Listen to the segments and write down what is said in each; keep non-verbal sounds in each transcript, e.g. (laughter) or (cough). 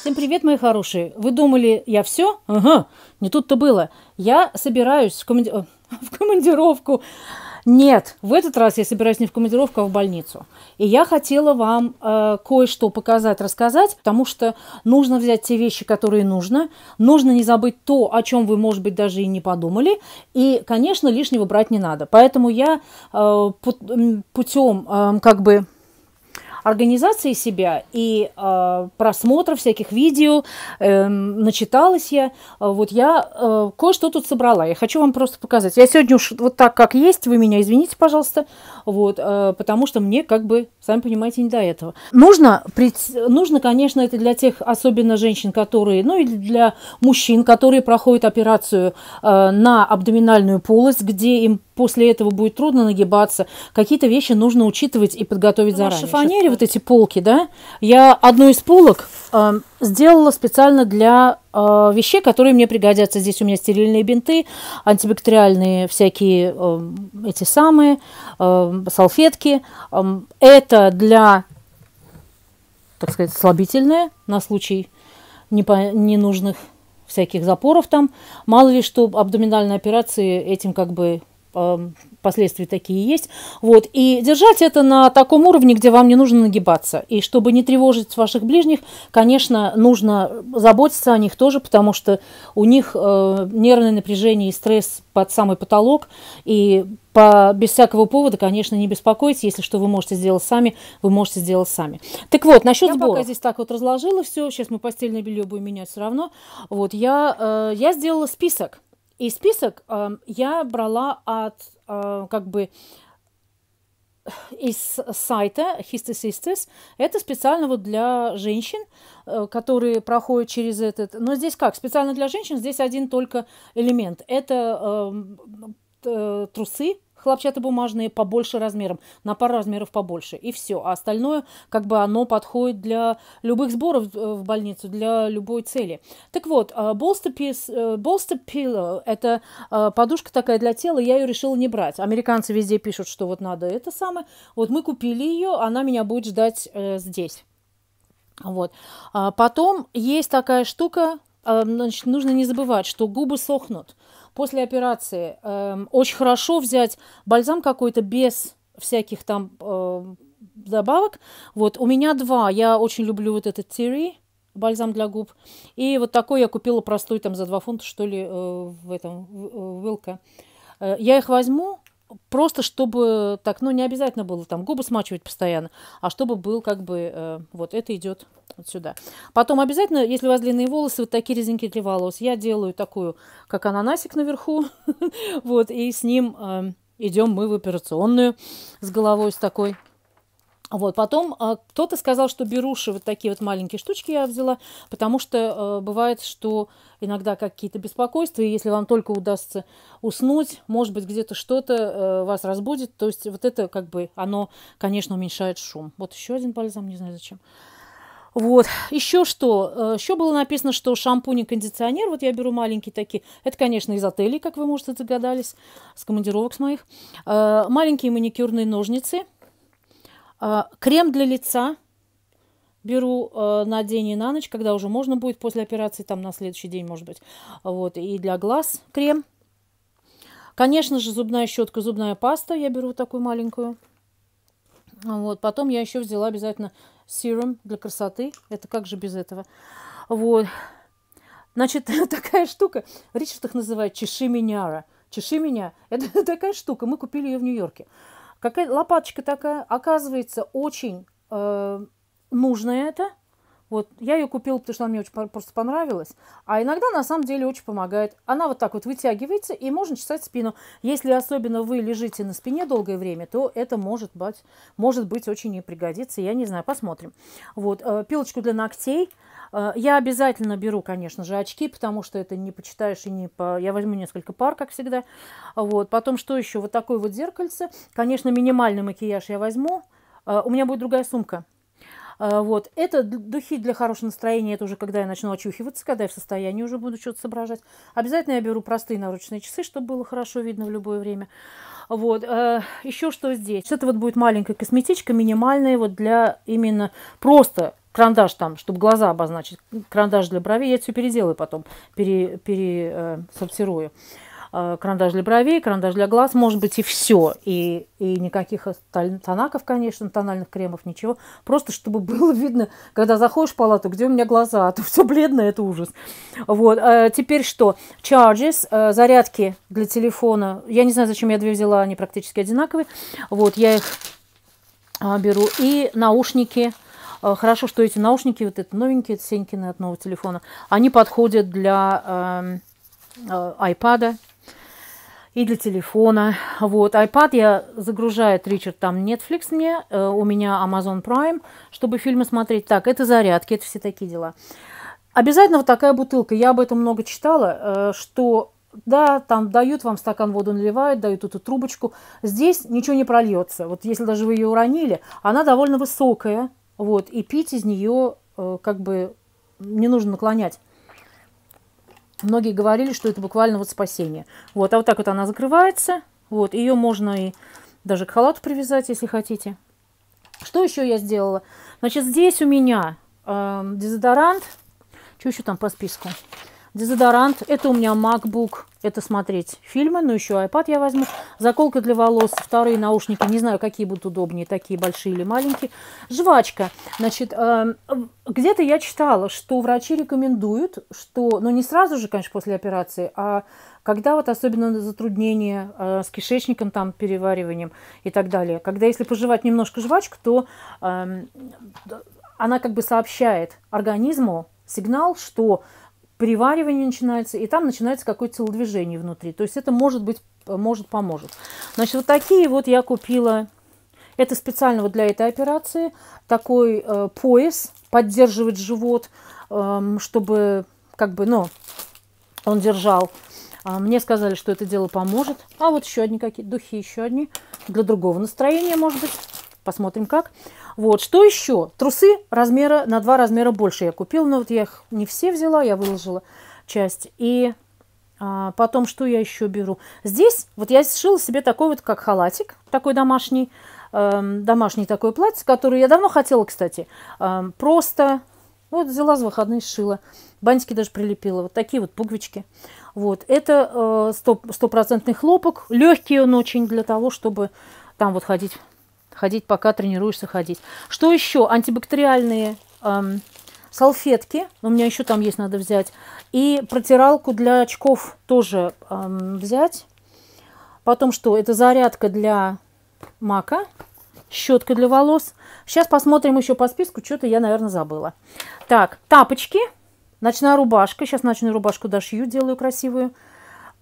Всем привет, мои хорошие. Вы думали, я все? Ага, не тут-то было. Я собираюсь в, команди... (laughs) в командировку. Нет, в этот раз я собираюсь не в командировку, а в больницу. И я хотела вам э, кое-что показать, рассказать, потому что нужно взять те вещи, которые нужно, нужно не забыть то, о чем вы, может быть, даже и не подумали, и, конечно, лишнего брать не надо. Поэтому я э, путем э, эм, как бы организации себя и э, просмотра всяких видео, э, начиталась я. Э, вот я э, кое-что тут собрала. Я хочу вам просто показать. Я сегодня уж вот так, как есть, вы меня извините, пожалуйста, вот, э, потому что мне как бы, сами понимаете, не до этого. Нужно, пред... нужно, конечно, это для тех, особенно женщин, которые, ну и для мужчин, которые проходят операцию э, на абдоминальную полость, где им после этого будет трудно нагибаться. Какие-то вещи нужно учитывать и подготовить заранее двери, вот эти полки, да, я одну из полок э, сделала специально для э, вещей, которые мне пригодятся. Здесь у меня стерильные бинты, антибактериальные всякие э, эти самые, э, салфетки. Э, это для, так сказать, слабительное на случай непо- ненужных всяких запоров там. Мало ли что абдоминальные операции этим как бы Эм, последствия такие есть. Вот. И держать это на таком уровне, где вам не нужно нагибаться. И чтобы не тревожить ваших ближних, конечно, нужно заботиться о них тоже, потому что у них э, нервное напряжение и стресс под самый потолок. И по, без всякого повода, конечно, не беспокойтесь. Если что вы можете сделать сами, вы можете сделать сами. Так вот, насчет я пока здесь так вот разложила все. Сейчас мы постельное белье будем менять все равно. Вот, я, э, я сделала список и список э, я брала от, э, как бы, из сайта Hister Это специально вот для женщин, э, которые проходят через этот... Но здесь как? Специально для женщин здесь один только элемент. Это эм, э, трусы хлопчатобумажные побольше размером, на пару размеров побольше, и все. А остальное, как бы оно подходит для любых сборов э, в больницу, для любой цели. Так вот, э, э, Bolster Pillow – это подушка такая для тела, я ее решила не брать. Американцы везде пишут, что вот надо это самое. Вот мы купили ее, она меня будет ждать здесь. Вот. А потом есть такая штука, значит, нужно не забывать, что губы сохнут после операции э, очень хорошо взять бальзам какой-то без всяких там э, добавок. Вот у меня два. Я очень люблю вот этот Тири бальзам для губ. И вот такой я купила простой там за 2 фунта, что ли, э, в этом, в, э, в Вилка. Э, я их возьму, просто чтобы так, ну, не обязательно было там губы смачивать постоянно, а чтобы был как бы, э, вот это идет вот сюда. Потом обязательно, если у вас длинные волосы, вот такие резинки для волос, я делаю такую, как ананасик наверху, (laughs) вот, и с ним э, идем мы в операционную с головой, с такой вот, потом э, кто-то сказал, что беруши, вот такие вот маленькие штучки я взяла, потому что э, бывает, что иногда какие-то беспокойства, и если вам только удастся уснуть, может быть, где-то что-то э, вас разбудит. То есть вот это как бы, оно, конечно, уменьшает шум. Вот еще один бальзам, не знаю зачем. Вот, еще что, э, еще было написано, что шампунь и кондиционер, вот я беру маленькие такие, это, конечно, из отелей, как вы, может, догадались, с командировок с моих, э, маленькие маникюрные ножницы – а, крем для лица беру а, на день и на ночь, когда уже можно будет после операции, там на следующий день, может быть. Вот, и для глаз крем. Конечно же, зубная щетка, зубная паста. Я беру такую маленькую. Вот, потом я еще взяла обязательно серум для красоты. Это как же без этого? Вот. Значит, (laughs) такая штука. Ричард их называет чеши меняра, Чеши меня. Это (laughs) такая штука. Мы купили ее в Нью-Йорке. Какая лопаточка такая, оказывается, очень э, нужно это – вот я ее купила, потому что она мне очень просто понравилась. А иногда на самом деле очень помогает. Она вот так вот вытягивается, и можно чесать спину. Если особенно вы лежите на спине долгое время, то это может быть, может быть очень не пригодится. Я не знаю, посмотрим. Вот, э, пилочку для ногтей. Э, я обязательно беру, конечно же, очки, потому что это не почитаешь и не по... Я возьму несколько пар, как всегда. Вот. Потом что еще? Вот такое вот зеркальце. Конечно, минимальный макияж я возьму. Э, у меня будет другая сумка а, вот. Это духи для хорошего настроения, это уже когда я начну очухиваться, когда я в состоянии уже буду что-то соображать. Обязательно я беру простые наручные часы, чтобы было хорошо видно в любое время. Вот. Э, Еще что здесь? Это вот будет маленькая косметичка, минимальная, вот для именно просто карандаш там, чтобы глаза обозначить, карандаш для бровей, я все переделаю потом, пере, пересортирую. Э, Э, карандаш для бровей, карандаш для глаз, может быть и все. И, и никаких тонаков, конечно, тональных кремов, ничего. Просто чтобы было видно, когда заходишь в палату, где у меня глаза, а то все бледно, это ужас. Вот. Э, теперь что? Charges, э, зарядки для телефона. Я не знаю, зачем я две взяла, они практически одинаковые. Вот, я их беру. И наушники. Хорошо, что эти наушники, вот это новенькие, это Сенькины от нового телефона, они подходят для эм, iPad, и для телефона. Вот, iPad я загружаю Ричард, там Netflix мне, э, у меня Amazon Prime, чтобы фильмы смотреть. Так, это зарядки, это все такие дела. Обязательно вот такая бутылка. Я об этом много читала, э, что да, там дают вам стакан воду наливают, дают эту трубочку. Здесь ничего не прольется. Вот если даже вы ее уронили, она довольно высокая. Вот, и пить из нее э, как бы не нужно наклонять. Многие говорили, что это буквально вот спасение. Вот, а вот так вот она закрывается. Вот, ее можно и даже к халату привязать, если хотите. Что еще я сделала? Значит, здесь у меня э, дезодорант. Что еще там по списку? Дезодорант. Это у меня MacBook. Это смотреть фильмы, но еще iPad я возьму. Заколка для волос, вторые наушники. Не знаю, какие будут удобнее, такие большие или маленькие. Жвачка. Значит, эм, где-то я читала, что врачи рекомендуют, что, ну не сразу же, конечно, после операции, а когда вот особенно затруднения э, с кишечником, там, перевариванием и так далее, когда если пожевать немножко жвачку, то эм, она как бы сообщает организму сигнал, что приваривание начинается, и там начинается какое-то телодвижение внутри. То есть это может быть, может, поможет. Значит, вот такие вот я купила. Это специально вот для этой операции. Такой э, пояс поддерживает живот, э, чтобы как бы, ну, он держал. А, мне сказали, что это дело поможет. А вот еще одни какие-то духи, еще одни. Для другого настроения, может быть. Посмотрим, как. Вот, что еще? Трусы размера, на два размера больше я купила, но вот я их не все взяла, я выложила часть. И а, потом, что я еще беру? Здесь вот я сшила себе такой вот, как халатик, такой домашний, эм, домашний такой платье, которое я давно хотела, кстати. Эм, просто вот взяла с выходных, сшила. Бантики даже прилепила. Вот такие вот пуговички. Вот. Это э, стопроцентный хлопок. Легкий он очень для того, чтобы там вот ходить ходить, пока тренируешься ходить. Что еще? Антибактериальные эм, салфетки. У меня еще там есть, надо взять. И протиралку для очков тоже эм, взять. Потом что? Это зарядка для мака, щетка для волос. Сейчас посмотрим еще по списку. Что-то я, наверное, забыла. Так, тапочки, ночная рубашка. Сейчас ночную рубашку дошью, делаю красивую.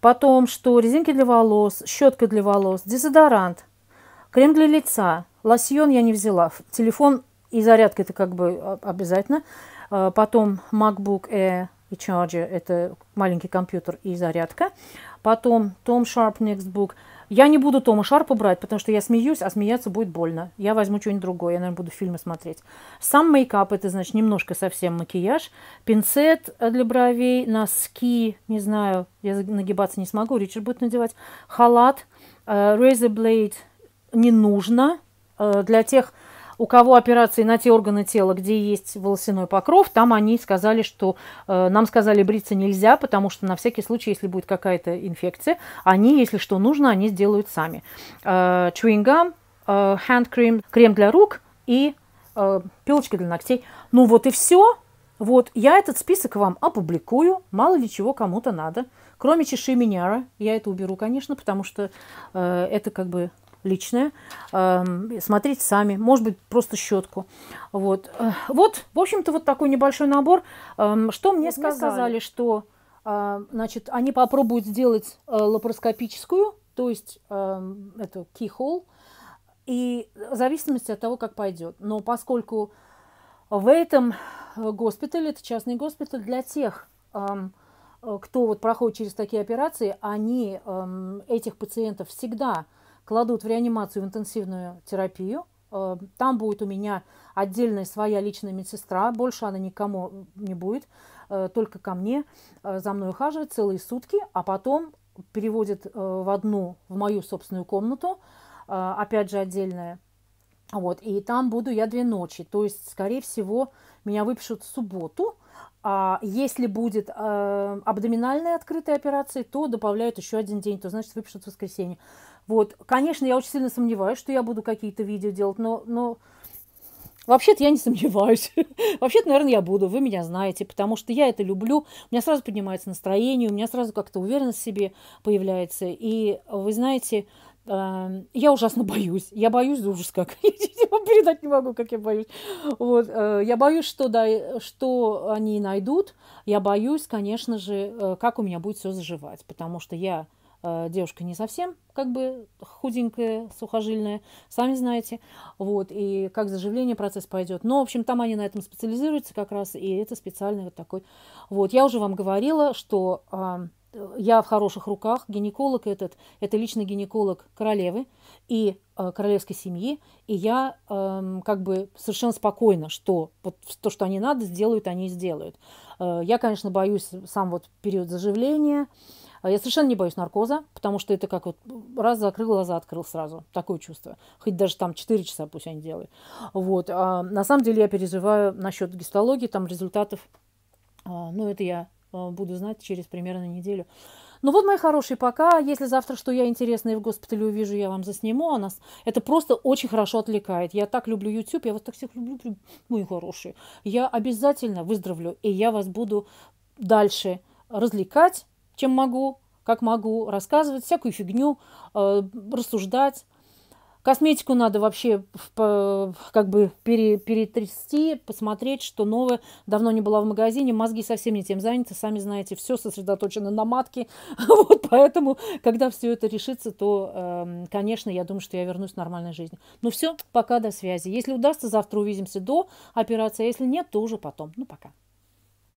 Потом что? Резинки для волос, щетка для волос, дезодорант, крем для лица, Лосьон я не взяла. Телефон и зарядка это как бы а, обязательно. А, потом MacBook Air и Charger – это маленький компьютер и зарядка. Потом Tom Sharp nextbook Я не буду Тома Шарпа брать, потому что я смеюсь, а смеяться будет больно. Я возьму что-нибудь другое, я, наверное, буду фильмы смотреть. Сам мейкап – это, значит, немножко совсем макияж. Пинцет э, для бровей, носки, не знаю, я нагибаться не смогу, Ричард будет надевать. Халат, uh, э, razor blade – не нужно – Э, для тех, у кого операции на те органы тела, где есть волосяной покров, там они сказали, что э, нам сказали бриться нельзя, потому что на всякий случай, если будет какая-то инфекция, они, если что нужно, они сделают сами. Э, chewing э, hand cream, крем для рук и э, пилочка для ногтей. Ну вот и все. Вот, я этот список вам опубликую, мало ли чего кому-то надо. Кроме чеши миняра, я это уберу, конечно, потому что э, это как бы личное. Эм, Смотрите сами. Может быть, просто щетку. Вот, э, вот в общем-то, вот такой небольшой набор. Эм, что мне сказали? сказали, что э, значит, они попробуют сделать э, лапароскопическую, то есть эм, эту keyhole, и в зависимости от того, как пойдет. Но поскольку в этом госпитале, это частный госпиталь для тех, кто вот проходит через такие операции, они этих пациентов всегда кладут в реанимацию, в интенсивную терапию. Э, там будет у меня отдельная своя личная медсестра, больше она никому не будет, э, только ко мне. Э, за мной ухаживает целые сутки, а потом переводит в одну, в мою собственную комнату, опять же отдельная. Вот, и там буду я две ночи. То есть, скорее всего, меня выпишут в субботу – а если будет э, абдоминальная открытая операция, то добавляют еще один день, то значит выпишут в воскресенье. Вот, конечно, я очень сильно сомневаюсь, что я буду какие-то видео делать, но, но Вообще-то я не сомневаюсь. (laughs) Вообще-то, наверное, я буду. Вы меня знаете, потому что я это люблю. У меня сразу поднимается настроение, у меня сразу как-то уверенность в себе появляется. И вы знаете, Эм, я ужасно боюсь. Я боюсь, да ужас как. (laughs) Я передать не могу, как я боюсь. Вот. Э, я боюсь, что, да, что они найдут. Я боюсь, конечно же, э, как у меня будет все заживать. Потому что я э, девушка не совсем как бы худенькая, сухожильная, сами знаете, вот, и как заживление процесс пойдет. Но, в общем, там они на этом специализируются как раз, и это специальный вот такой. Вот, я уже вам говорила, что я в хороших руках, гинеколог этот, это личный гинеколог королевы и э, королевской семьи, и я э, как бы совершенно спокойна, что вот, то, что они надо, сделают, они сделают. Э, я, конечно, боюсь сам вот период заживления, э, я совершенно не боюсь наркоза, потому что это как вот раз закрыл глаза, открыл сразу. Такое чувство. Хоть даже там 4 часа пусть они делают. Вот. А на самом деле я переживаю насчет гистологии, там результатов. Э, ну, это я Э, буду знать через примерно неделю. Ну вот, мои хорошие, пока, если завтра что я интересное в госпитале увижу, я вам засниму о нас. Это просто очень хорошо отвлекает. Я так люблю YouTube, я вас так всех люблю, мои хорошие. Я обязательно выздоровлю, и я вас буду дальше развлекать, чем могу, как могу, рассказывать всякую фигню, э, рассуждать, Косметику надо вообще как бы пере, перетрясти, посмотреть, что новое. Давно не была в магазине, мозги совсем не тем заняты, сами знаете, все сосредоточено на матке. (laughs) Вот поэтому, когда все это решится, то, эм, конечно, я думаю, что я вернусь в нормальной жизни. Ну все, пока, до связи. Если удастся, завтра увидимся до операции, а если нет, то уже потом. Ну пока.